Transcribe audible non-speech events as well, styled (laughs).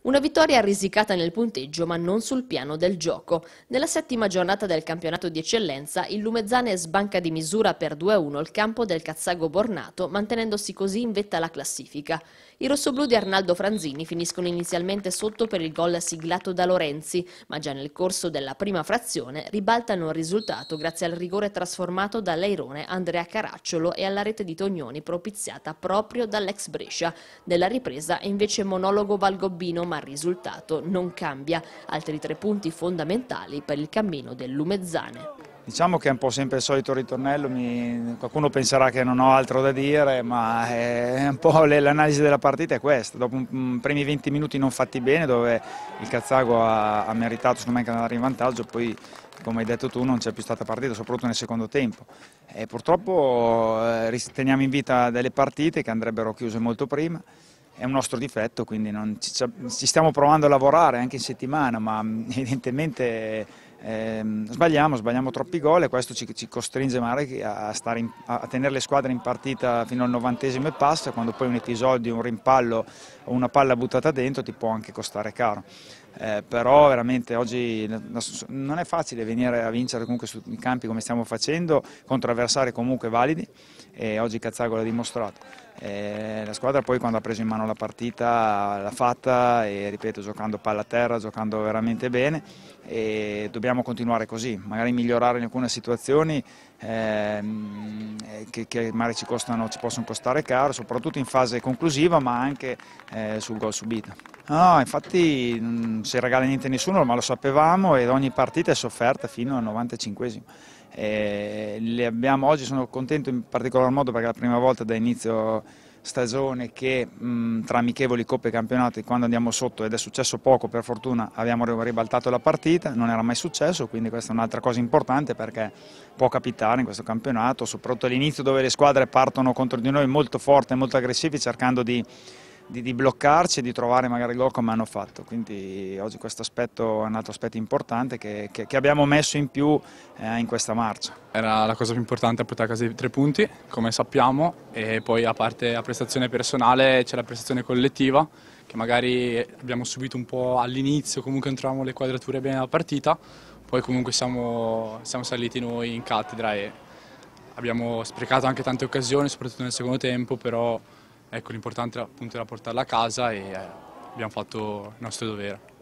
Una vittoria risicata nel punteggio ma non sul piano del gioco. Nella settima giornata del campionato di eccellenza il Lumezzane sbanca di misura per 2-1 il campo del Cazzago Bornato mantenendosi così in vetta la classifica. I rossoblù di Arnaldo Franzini finiscono inizialmente sotto per il gol siglato da Lorenzi ma già nel corso della prima frazione ribaltano il risultato grazie al rigore trasformato dall'airone Andrea Caracciolo e alla rete di Tognoni propiziata proprio dall'ex Brescia. Nella ripresa è invece monologo Valgobbino ma il risultato non cambia. Altri tre punti fondamentali per il cammino del Lumezzane. Diciamo che è un po' sempre il solito ritornello, mi... qualcuno penserà che non ho altro da dire, ma è un po' l'analisi della partita è questa. Dopo i primi 20 minuti non fatti bene, dove il Cazzago ha, ha meritato secondo me anche andare in vantaggio, poi come hai detto tu non c'è più stata partita, soprattutto nel secondo tempo. E purtroppo eh, teniamo in vita delle partite che andrebbero chiuse molto prima è un nostro difetto, quindi ci, ci, stiamo provando a lavorare anche in settimana, ma mm, (laughs) evidentemente eh, sbagliamo, sbagliamo troppi gol e questo ci, ci costringe magari a, in, a, tenere le squadre in partita fino al novantesimo e passa, quando poi un episodio, un rimpallo o una palla buttata dentro ti può anche costare caro eh, però veramente oggi non è facile venire a vincere comunque sui campi come stiamo facendo contro avversari comunque validi e oggi Cazzago l'ha dimostrato. E eh, la squadra poi quando ha preso in mano la partita l'ha fatta e ripeto giocando palla a terra, giocando veramente bene e dobbiamo continuare così, magari migliorare in alcune situazioni ehm, eh, che, che, magari ci, costano, ci, possono costare caro, soprattutto in fase conclusiva ma anche eh, sul gol subito. No, infatti non mm, si regala niente a nessuno, ma lo sapevamo e ogni partita è sofferta fino al 95 abbiamo, oggi sono contento in particolar modo perché è la prima volta da inizio stagione che mh, mm, tra amichevoli, coppe e campionati quando andiamo sotto ed è successo poco per fortuna abbiamo ribaltato la partita, non era mai successo quindi questa è un'altra cosa importante perché può capitare in questo campionato soprattutto all'inizio dove le squadre partono contro di noi molto forti e molto aggressivi cercando di di, di, bloccarci e di trovare magari il gol come hanno fatto. Quindi oggi questo aspetto è un altro aspetto importante che, che, che abbiamo messo in più eh, in questa marcia. Era la cosa più importante a portare a casa i tre punti, come sappiamo, e poi a parte la prestazione personale c'è la prestazione collettiva che magari abbiamo subito un po' all'inizio, comunque entravamo le quadrature bene alla partita, poi comunque siamo, siamo saliti noi in cattedra e abbiamo sprecato anche tante occasioni, soprattutto nel secondo tempo, però Ecco, l'importante appunto era portarla a casa e eh, abbiamo fatto il nostro dovere.